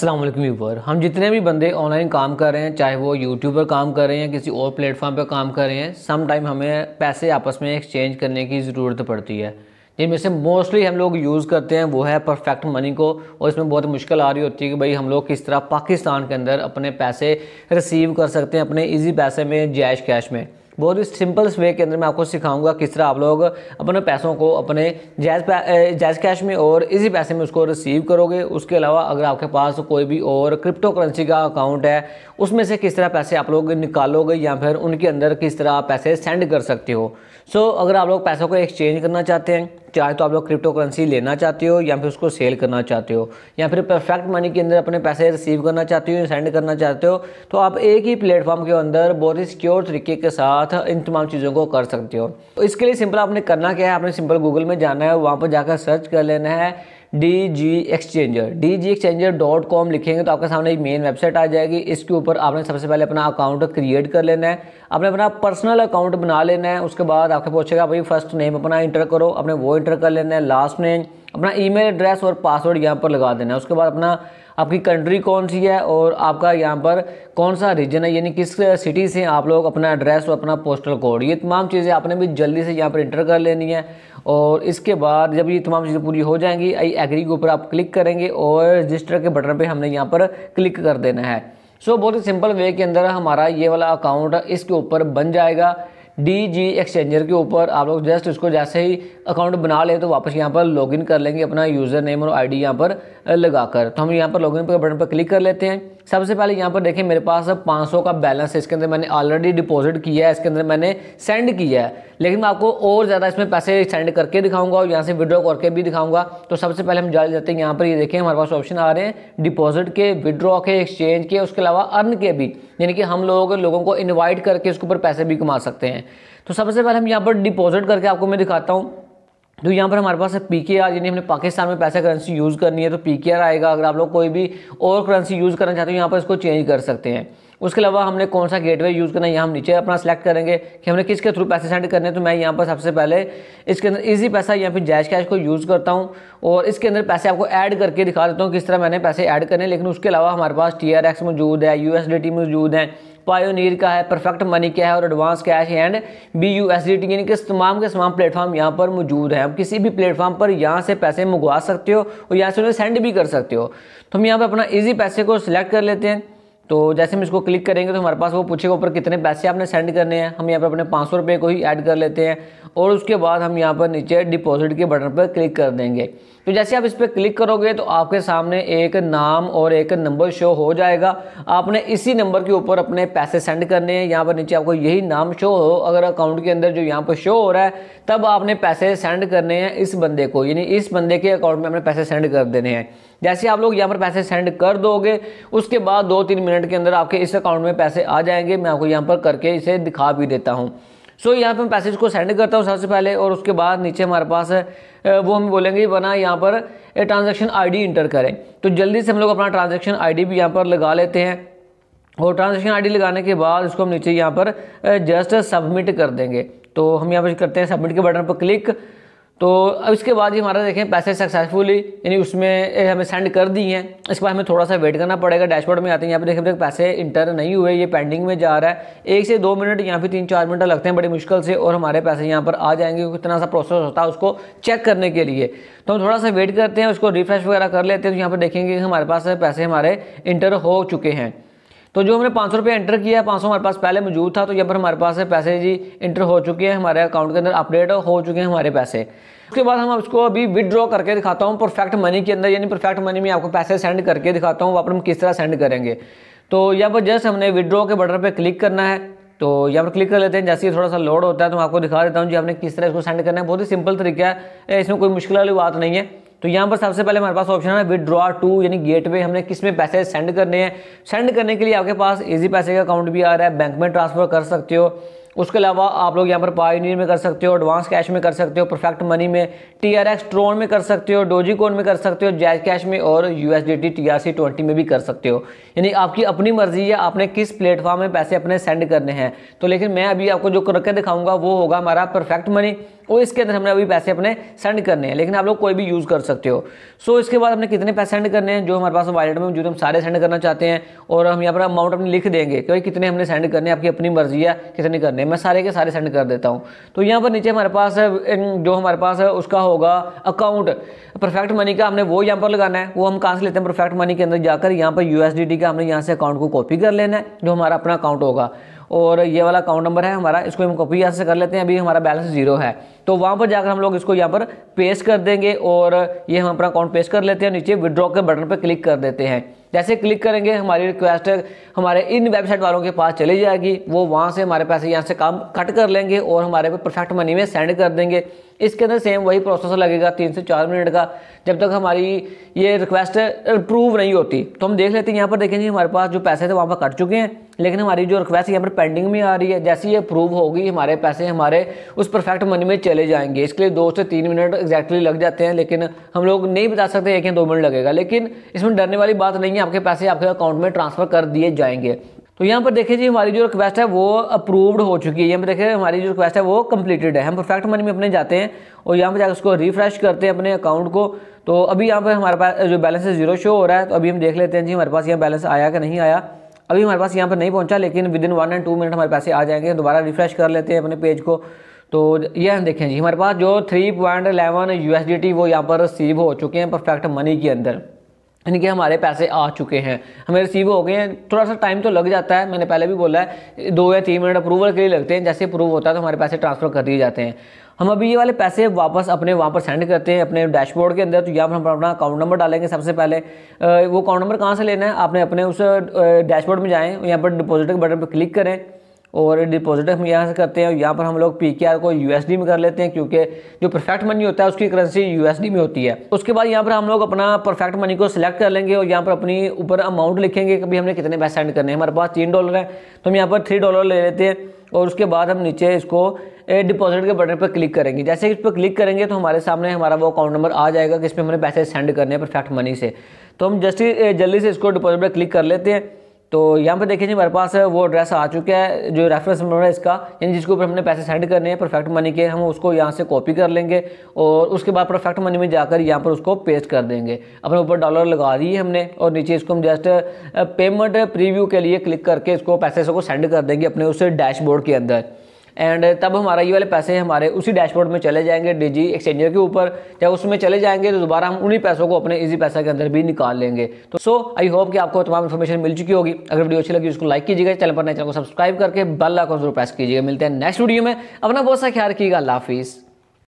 Aslam viewer हम जितने भी बंदे ऑनलाइन काम कर रहे हैं चाहे वो यूट्यूब पर काम कर रहे हैं किसी और प्लेटफॉर्म पर काम कर रहे हैं सम टाइम हमें पैसे आपस में एक्सचेंज करने की ज़रूरत पड़ती है जिनमें से मोस्टली हम लोग यूज़ करते हैं वो है परफेक्ट मनी को और इसमें बहुत मुश्किल आ रही होती है कि भाई हम लोग किस तरह पाकिस्तान के अंदर अपने पैसे रिसीव कर सकते हैं अपने ईजी पैसे में जैश कैश में बहुत ही सिंपल वे के अंदर मैं आपको सिखाऊंगा किस तरह आप लोग अपने पैसों को अपने जैज जैज कैश में और इसी पैसे में उसको रिसीव करोगे उसके अलावा अगर आपके पास कोई भी और क्रिप्टो करेंसी का अकाउंट है उसमें से किस तरह पैसे आप लोग निकालोगे या फिर उनके अंदर किस तरह आप पैसे सेंड कर सकते हो सो so, अगर आप लोग पैसों को एक्सचेंज करना चाहते हैं चाहे तो आप लोग क्रिप्टो करेंसी लेना चाहते हो या फिर उसको सेल करना चाहते हो या फिर परफेक्ट मनी के अंदर अपने पैसे रिसीव करना चाहते हो या सेंड करना चाहते हो तो आप एक ही प्लेटफॉर्म के अंदर बहुत ही सिक्योर तरीके के साथ इन तमाम चीज़ों को कर सकते हो तो इसके लिए सिंपल आपने करना क्या है आपने सिंपल गूगल में जाना है वहाँ पर जाकर सर्च कर लेना है D G exchanger D G exchanger dot com लिखेंगे तो आपके सामने एक मेन वेबसाइट आ जाएगी इसके ऊपर आपने सबसे पहले अपना अकाउंट क्रिएट कर लेना है आपने अपना पर्सनल अकाउंट बना लेना है उसके बाद आपके पूछेगा भाई फर्स्ट नेम अपना इंटर करो अपने वो इंटर कर लेना है लास्ट नेम अपना ईमेल एड्रेस और पासवर्ड यहाँ पर लगा देना है उसके बाद अपना आपकी कंट्री कौन सी है और आपका यहाँ पर कौन सा रीजन है यानी किस सिटी से आप लोग अपना एड्रेस और अपना पोस्टल कोड ये तमाम चीज़ें आपने भी जल्दी से यहाँ पर इंटर कर लेनी है और इसके बाद जब ये तमाम चीज़ें पूरी हो जाएंगी आई एग्री के ऊपर आप क्लिक करेंगे और रजिस्टर के बटन पर हमने यहाँ पर क्लिक कर देना है सो so, बहुत ही सिंपल वे के अंदर हमारा ये वाला अकाउंट इसके ऊपर बन जाएगा डी जी एक्सचेंजर के ऊपर आप लोग जस्ट उसको जैसे ही अकाउंट बना ले तो वापस यहाँ पर लॉगिन कर लेंगे अपना यूज़र नेम और आईडी यहाँ पर लगा कर तो हम यहाँ पर लॉगिन पर बटन पर क्लिक कर लेते हैं सबसे पहले यहाँ पर देखें मेरे पास पाँच सौ का बैलेंस है इसके अंदर मैंने ऑलरेडी डिपॉजिट किया है इसके अंदर मैंने सेंड किया है लेकिन मैं आपको और ज़्यादा इसमें पैसे सेंड करके दिखाऊंगा और यहाँ से विड्रॉ करके भी दिखाऊंगा तो सबसे पहले हम जान जाते हैं यहाँ पर ये यह देखें हमारे पास ऑप्शन आ रहे हैं डिपॉजिट के विड्रॉ के एक्सचेंज के उसके अलावा अर्न के भी यानी कि हम लोग लोगों को इन्वाइट करके उसके ऊपर पैसे भी कमा सकते हैं तो सबसे पहले हम यहाँ पर डिपॉजिट करके आपको मैं दिखाता हूँ तो यहाँ पर हमारे पास है पी के आर यानी हमने पाकिस्तान में पैसा करेंसी यूज़ करनी है तो पी के आर आएगा अगर आप लोग कोई भी और करेंसी यूज़ करना चाहते हो तो यहाँ पर इसको चेंज कर सकते हैं उसके अलावा हमने कौन सा गेटवे यूज़ करना है यहाँ हम नीचे अपना सेलेक्ट करेंगे कि हमने किसके थ्रू पैसे सेंड करने तो मैं यहाँ पर सबसे पहले इसके अंदर ईजी पैसा या फिर जैश कैश को यूज़ करता हूँ और इसके अंदर पैसे आपको ऐड करके दिखा देता हूँ किस तरह मैंने पैसे ऐड करने लेकिन उसके अलावा हमारे पास टी आर एक्स मौजूद है यू एस डी टी मौजूद है पायोनीर का है परफेक्ट मनी क्या है और advance cash and B U S D T यानी कि तमाम के तमाम प्लेटफॉर्म यहाँ पर मौजूद है आप किसी भी प्लेटफॉर्म पर यहाँ से पैसे मंगवा सकते हो और यहाँ से उन्हें सेंड भी कर सकते हो तो हम यहाँ पर अपना ईजी पैसे को सिलेक्ट कर लेते हैं तो जैसे हम इसको क्लिक करेंगे तो हमारे पास वो पूछेगा ऊपर कितने पैसे आपने सेंड करने हैं हम यहाँ पर अपने पाँच सौ रुपये को ही ऐड कर लेते हैं और उसके बाद हम यहाँ पर नीचे डिपॉजिट के बटन पर क्लिक कर देंगे तो जैसे आप इस पर क्लिक करोगे तो आपके सामने एक नाम और एक नंबर शो हो जाएगा आपने इसी नंबर के ऊपर अपने पैसे सेंड करने हैं यहाँ पर नीचे आपको यही नाम शो हो अगर अकाउंट के अंदर जो यहाँ पर शो हो रहा है तब आपने पैसे सेंड करने हैं इस बंदे को यानी इस बंदे के अकाउंट में आपने पैसे सेंड कर देने हैं जैसे आप लोग यहाँ पर पैसे सेंड कर दोगे उसके बाद दो तीन मिनट के अंदर आपके इस अकाउंट में पैसे आ जाएंगे मैं आपको यहाँ पर करके इसे दिखा भी देता हूँ सो so, यहाँ पे मैं पैसेज को सेंड करता हूँ सबसे पहले और उसके बाद नीचे हमारे पास है वो हम बोलेंगे बना यहाँ पर ट्रांजेक्शन डी इंटर करें तो जल्दी से हम लोग अपना ट्रांजेक्शन डी भी यहाँ पर लगा लेते हैं और ट्रांजेक्शन डी लगाने के बाद इसको हम नीचे यहाँ पर जस्ट सबमिट कर देंगे तो हम यहाँ पर करते हैं सबमिट के बटन पर क्लिक तो अब इसके बाद ही हमारा देखें पैसे सक्सेसफुली यानी उसमें हमें सेंड कर दी हैं इसके बाद हमें थोड़ा सा वेट करना पड़ेगा डैशबोर्ड में आते हैं यहाँ पे देखें देखें पैसे इंटर नहीं हुए ये पेंडिंग में जा रहा है एक से दो मिनट या फिर तीन चार मिनट लगते हैं बड़ी मुश्किल से और हमारे पैसे यहाँ पर आ जाएंगे क्योंकि इतना सा प्रोसेस होता है उसको चेक करने के लिए तो हम थोड़ा सा वेट करते हैं उसको रिफ्रेश वगैरह कर लेते हैं तो यहाँ पर देखेंगे हमारे पास पैसे हमारे इंटर हो चुके हैं तो जो हमने पाँच सौ रुपये एंटर किया है पाँच सौ हमारे पास पहले मौजूद था तो यहाँ पर हमारे पास पैसे जी इंटर हो चुके हैं हमारे अकाउंट के अंदर अपडेट हो चुके हैं हमारे पैसे उसके बाद हम उसको अभी विदड्रॉ करके दिखाता हूँ परफेक्ट मनी के अंदर यानी परफेक्ट मनी में आपको पैसे सेंड करके दिखाता हूँ वहाँ पर हम किस तरह सेंड करेंगे तो यहाँ पर जस्ट हमने विदड्रॉ के बटन पर क्लिक करना है तो यहाँ पर क्लिक कर लेते हैं जैसे ही थोड़ा सा लोड होता है तो मैं आपको दिखा देता हूँ जी आपने किस तरह इसको सेंड करना है बहुत ही सिंपल तरीका है इसमें कोई मुश्किल वाली बात नहीं है तो यहाँ पर सबसे पहले हमारे पास ऑप्शन है विदड्रॉ टू यानी गेटवे हमने किस में पैसे सेंड करने हैं सेंड करने के लिए आपके पास इजी पैसे का अकाउंट भी आ रहा है बैंक में ट्रांसफ़र कर सकते हो उसके अलावा आप लोग यहाँ पर पायोनियर में कर सकते हो एडवांस कैश में कर सकते हो परफेक्ट मनी में टी आर एक्स ट्रोन में कर सकते हो डोजी कोन में कर सकते हो जैज कैश में और U S D T T R C twenty में भी कर सकते हो यानी आपकी अपनी मर्जी है आपने किस प्लेटफॉर्म में पैसे अपने सेंड करने हैं तो लेकिन मैं अभी आपको जो करके दिखाऊंगा वो होगा हमारा परफेक्ट मनी और इसके अंदर हमने अभी पैसे अपने सेंड करने हैं लेकिन आप लोग कोई भी यूज़ कर सकते हो सो so, इसके बाद हमने कितने पैसे सेंड करने हैं जो हमारे पास वॉलेट में जो हम सारे सेंड करना चाहते हैं और हम यहाँ पर अमाउंट अपनी लिख देंगे कि कितने हमने सेंड करने हैं आपकी अपनी मर्जी है कितने करने मैं सारे के सारे सेंड कर देता हूँ तो यहाँ पर नीचे हमारे पास जो हमारे पास है उसका होगा अकाउंट परफेक्ट मनी का हमने वो यहाँ पर लगाना है वो हम कहाँ से लेते हैं परफेक्ट मनी के अंदर जाकर यहाँ पर यू का हमने यहाँ से अकाउंट को कॉपी कर लेना है जो हमारा अपना अकाउंट होगा और ये वाला अकाउंट नंबर है हमारा इसको हम कॉपी यहाँ से कर लेते हैं अभी हमारा बैलेंस जीरो है तो वहाँ पर जाकर हम लोग इसको यहाँ पर पेश कर देंगे और ये हम अपना अकाउंट पेश कर लेते हैं नीचे विड्रॉ के बटन पर क्लिक कर देते हैं जैसे क्लिक करेंगे हमारी रिक्वेस्ट हमारे इन वेबसाइट वालों के पास चली जाएगी वो वहाँ से हमारे पैसे यहाँ से काम कट कर लेंगे और हमारे पे परफेक्ट मनी में सेंड कर देंगे इसके अंदर सेम वही प्रोसेस लगेगा तीन से चार मिनट का जब तक हमारी ये रिक्वेस्ट अप्रूव नहीं होती तो हम देख लेते हैं यहाँ पर देखें जी हमारे पास जो पैसे थे वहाँ पर कट चुके हैं लेकिन हमारी जो रिक्वेस्ट यहाँ पर पेंडिंग में आ रही है जैसे ये अप्रूव होगी हमारे पैसे हमारे उस परफेक्ट मनी में चले जाएंगे इसके लिए दो से तीन मिनट एक्जैक्टली लग जाते हैं लेकिन हम लोग नहीं बता सकते एक या दो मिनट लगेगा लेकिन इसमें डरने वाली बात नहीं है आपके पैसे आपके अकाउंट में ट्रांसफ़र कर दिए जाएंगे तो यहाँ पर देखिए जी हमारी जो रिक्वेस्ट है वो अप्रूव्ड हो चुकी है यहाँ पर देखिए हमारी जो रिक्वेस्ट है वो कंप्लीटेड है हम परफेक्ट मनी में अपने जाते हैं और यहाँ पर जाकर उसको रिफ्रेश करते हैं अपने अकाउंट को तो अभी यहाँ पर हमारे पास जो बैलेंस है जीरो शो हो रहा है तो अभी हम देख लेते हैं जी हमारे पास यहाँ बैलेंस आया कि नहीं आया अभी हमारे पास यहाँ पर नहीं पहुँचा लेकिन within one and two minute हमारे पैसे आ जाएंगे दोबारा रिफ्रेश कर लेते हैं अपने पेज को तो यह देखें जी हमारे पास जो थ्री पॉइंट एलेवन यू वो यहाँ पर रिसीव हो चुके हैं परफेक्ट मनी के अंदर यानी कि हमारे पैसे आ चुके हैं हमें रिसीव हो गए हैं थोड़ा सा टाइम तो लग जाता है मैंने पहले भी बोला है दो या तीन मिनट अप्रूवल के लिए लगते हैं जैसे अप्रूव होता है तो हमारे पैसे ट्रांसफ़र कर दिए जाते हैं हम अभी ये वाले पैसे वापस अपने वहाँ पर सेंड करते हैं अपने डैशबोर्ड के अंदर तो यहाँ पर हम अपना अकाउंट नंबर डालेंगे सबसे पहले वो अकाउंट नंबर कहाँ से लेना है आपने अपने उस डैशबोर्ड में जाएँ यहाँ पर डिपॉजिट के बटन पर क्लिक करें और डिपॉजिट हम यहाँ से करते हैं और यहाँ पर हम लोग पी को यू में कर लेते हैं क्योंकि जो परफेक्ट मनी होता है उसकी करेंसी यू में होती है उसके बाद यहाँ पर हम लोग अपना परफेक्ट मनी को सिलेक्ट कर लेंगे और यहाँ पर अपनी ऊपर अमाउंट लिखेंगे कभी हमने कितने पैसे सेंड करने हैं हमारे पास तीन डॉलर है तो हम यहाँ पर थ्री डॉलर ले लेते हैं और उसके बाद हम नीचे इसको डिपॉजिट के बटन पर क्लिक करेंगे जैसे इस पर क्लिक करेंगे तो हमारे सामने हमारा वो अकाउंट नंबर आ जाएगा किस इसमें हमें पैसे सेंड करने हैं परफेक्ट मनी से तो हम जस्ट जल्दी से इसको डिपॉजिट पर क्लिक कर लेते हैं तो यहाँ पर देखिए जी हमारे पास वो एड्रेस आ चुका है जो रेफरेंस नंबर है इसका यानी जिसके ऊपर हमने पैसे सेंड करने हैं परफेक्ट मनी के हम उसको यहाँ से कॉपी कर लेंगे और उसके बाद परफेक्ट मनी में जाकर यहाँ पर उसको पेस्ट कर देंगे अपने ऊपर डॉलर लगा दिए हमने और नीचे इसको हम जस्ट पेमेंट प्रीव्यू के लिए क्लिक करके इसको पैसे सेंड कर देंगे अपने उस डैशबोर्ड के अंदर एंड uh, तब हमारा ये वाले पैसे हमारे उसी डैशबोर्ड में चले जाएंगे डीजी एक्सचेंजर के ऊपर जब उसमें चले जाएंगे तो दोबारा हम उन्हीं पैसों को अपने इजी पैसा के अंदर भी निकाल लेंगे तो सो आई होप कि आपको तमाम इन्फॉर्मेशन मिल चुकी होगी अगर वीडियो अच्छी लगी तो उसको लाइक कीजिएगा चैनल पर नए चैनल को सब्सक्राइब करके बेल आइकन जरूर प्रेस कीजिएगा मिलते हैं नेक्स्ट वीडियो में अपना बहुत सा ख्याल रखिएगा हाफिज़